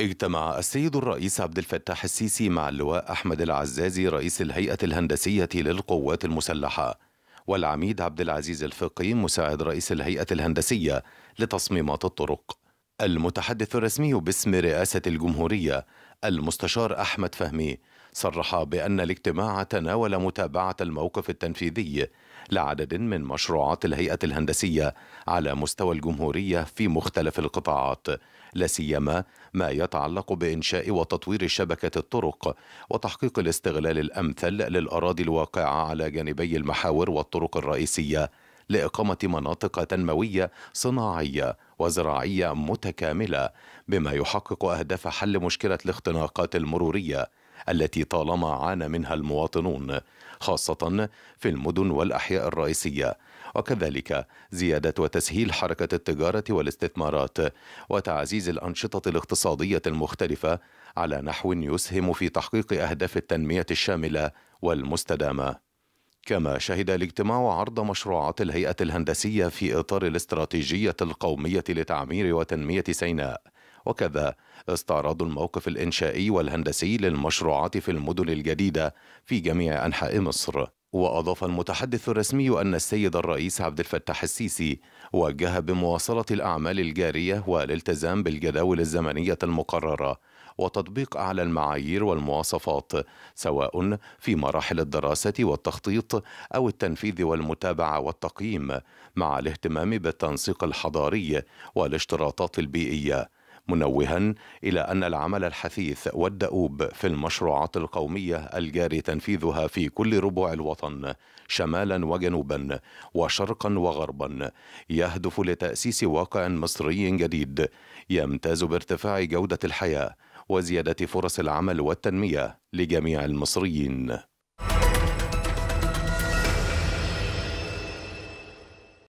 اجتمع السيد الرئيس عبد الفتاح السيسي مع اللواء أحمد العزازي رئيس الهيئة الهندسية للقوات المسلحة والعميد عبد العزيز الفقي مساعد رئيس الهيئة الهندسية لتصميمات الطرق المتحدث الرسمي باسم رئاسة الجمهورية المستشار أحمد فهمي صرح بأن الاجتماع تناول متابعة الموقف التنفيذي لعدد من مشروعات الهيئة الهندسية على مستوى الجمهورية في مختلف القطاعات لا سيما ما يتعلق بإنشاء وتطوير شبكة الطرق وتحقيق الاستغلال الأمثل للأراضي الواقعة على جانبي المحاور والطرق الرئيسية لإقامة مناطق تنموية صناعية وزراعية متكاملة بما يحقق أهداف حل مشكلة الاختناقات المرورية التي طالما عانى منها المواطنون خاصة في المدن والأحياء الرئيسية وكذلك زيادة وتسهيل حركة التجارة والاستثمارات وتعزيز الأنشطة الاقتصادية المختلفة على نحو يسهم في تحقيق أهداف التنمية الشاملة والمستدامة كما شهد الاجتماع عرض مشروعات الهيئة الهندسية في إطار الاستراتيجية القومية لتعمير وتنمية سيناء وكذا استعراض الموقف الإنشائي والهندسي للمشروعات في المدن الجديدة في جميع أنحاء مصر وأضاف المتحدث الرسمي أن السيد الرئيس عبد الفتاح السيسي وجه بمواصلة الأعمال الجارية والالتزام بالجداول الزمنية المقررة وتطبيق أعلى المعايير والمواصفات سواء في مراحل الدراسة والتخطيط أو التنفيذ والمتابعة والتقييم مع الاهتمام بالتنسيق الحضاري والاشتراطات البيئية منوها إلى أن العمل الحثيث والدؤوب في المشروعات القومية الجاري تنفيذها في كل ربوع الوطن شمالا وجنوبا وشرقا وغربا يهدف لتأسيس واقع مصري جديد يمتاز بارتفاع جودة الحياة وزيادة فرص العمل والتنمية لجميع المصريين